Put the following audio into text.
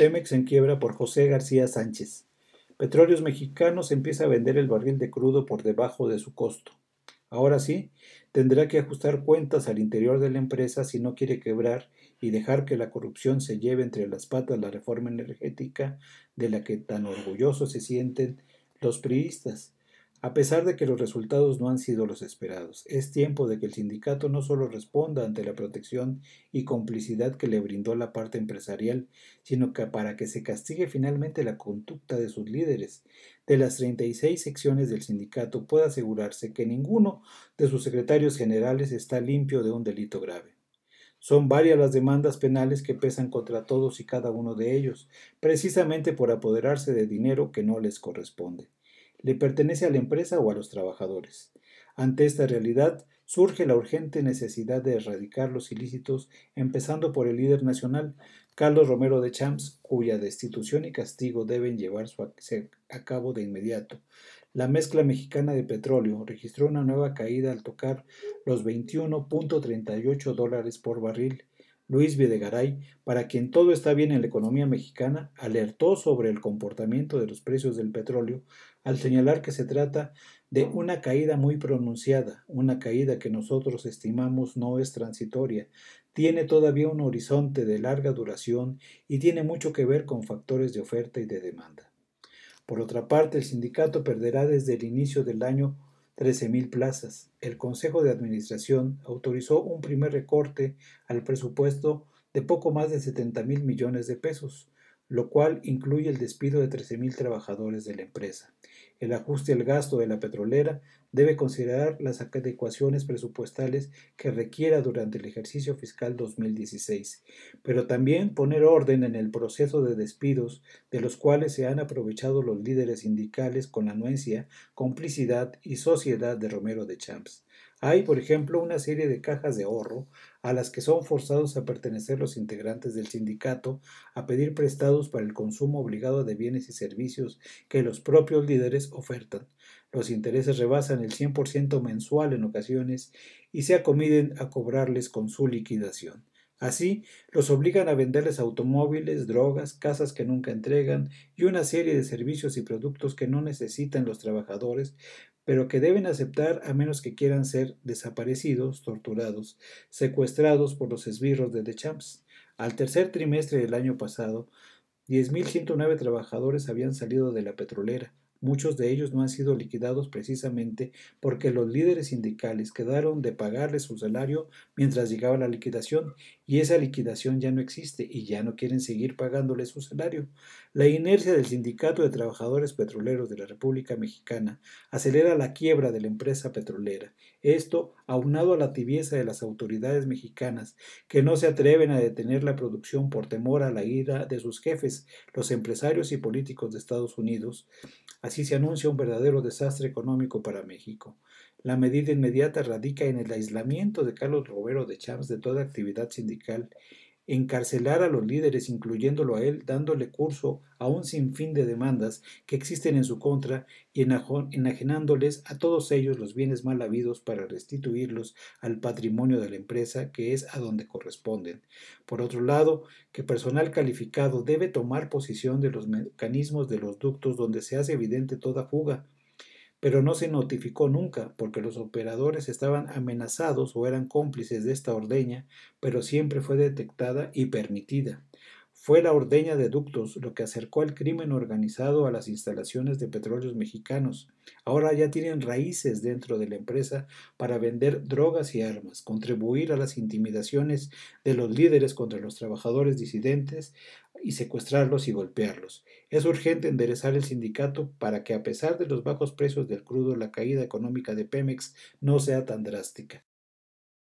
Pemex en quiebra por José García Sánchez. Petróleos Mexicanos empieza a vender el barril de crudo por debajo de su costo. Ahora sí, tendrá que ajustar cuentas al interior de la empresa si no quiere quebrar y dejar que la corrupción se lleve entre las patas la reforma energética de la que tan orgullosos se sienten los priistas. A pesar de que los resultados no han sido los esperados, es tiempo de que el sindicato no solo responda ante la protección y complicidad que le brindó la parte empresarial, sino que para que se castigue finalmente la conducta de sus líderes. De las 36 secciones del sindicato puede asegurarse que ninguno de sus secretarios generales está limpio de un delito grave. Son varias las demandas penales que pesan contra todos y cada uno de ellos, precisamente por apoderarse de dinero que no les corresponde le pertenece a la empresa o a los trabajadores. Ante esta realidad surge la urgente necesidad de erradicar los ilícitos, empezando por el líder nacional, Carlos Romero de Champs, cuya destitución y castigo deben llevarse a cabo de inmediato. La mezcla mexicana de petróleo registró una nueva caída al tocar los 21.38 dólares por barril, Luis Videgaray, para quien todo está bien en la economía mexicana, alertó sobre el comportamiento de los precios del petróleo al señalar que se trata de una caída muy pronunciada, una caída que nosotros estimamos no es transitoria, tiene todavía un horizonte de larga duración y tiene mucho que ver con factores de oferta y de demanda. Por otra parte, el sindicato perderá desde el inicio del año 13.000 plazas. El Consejo de Administración autorizó un primer recorte al presupuesto de poco más de 70.000 millones de pesos, lo cual incluye el despido de 13.000 trabajadores de la empresa. El ajuste al gasto de la petrolera debe considerar las adecuaciones presupuestales que requiera durante el ejercicio fiscal 2016, pero también poner orden en el proceso de despidos de los cuales se han aprovechado los líderes sindicales con la anuencia, complicidad y sociedad de Romero de Champs. Hay, por ejemplo, una serie de cajas de ahorro a las que son forzados a pertenecer los integrantes del sindicato a pedir prestados para el consumo obligado de bienes y servicios que los propios líderes ofertan. Los intereses rebasan el 100% mensual en ocasiones y se acomiden a cobrarles con su liquidación. Así, los obligan a venderles automóviles, drogas, casas que nunca entregan y una serie de servicios y productos que no necesitan los trabajadores, pero que deben aceptar a menos que quieran ser desaparecidos, torturados, secuestrados por los esbirros de Champs. Al tercer trimestre del año pasado, 10.109 trabajadores habían salido de la petrolera, Muchos de ellos no han sido liquidados precisamente porque los líderes sindicales quedaron de pagarles su salario mientras llegaba la liquidación y esa liquidación ya no existe y ya no quieren seguir pagándoles su salario. La inercia del Sindicato de Trabajadores Petroleros de la República Mexicana acelera la quiebra de la empresa petrolera. Esto, aunado a la tibieza de las autoridades mexicanas, que no se atreven a detener la producción por temor a la ira de sus jefes, los empresarios y políticos de Estados Unidos, Así se anuncia un verdadero desastre económico para México. La medida inmediata radica en el aislamiento de Carlos Romero de Chávez de toda actividad sindical encarcelar a los líderes, incluyéndolo a él, dándole curso a un sinfín de demandas que existen en su contra y enajenándoles a todos ellos los bienes mal habidos para restituirlos al patrimonio de la empresa, que es a donde corresponden. Por otro lado, que personal calificado debe tomar posición de los mecanismos de los ductos donde se hace evidente toda fuga pero no se notificó nunca porque los operadores estaban amenazados o eran cómplices de esta ordeña, pero siempre fue detectada y permitida. Fue la ordeña de ductos lo que acercó al crimen organizado a las instalaciones de petróleos mexicanos. Ahora ya tienen raíces dentro de la empresa para vender drogas y armas, contribuir a las intimidaciones de los líderes contra los trabajadores disidentes y secuestrarlos y golpearlos. Es urgente enderezar el sindicato para que a pesar de los bajos precios del crudo la caída económica de Pemex no sea tan drástica.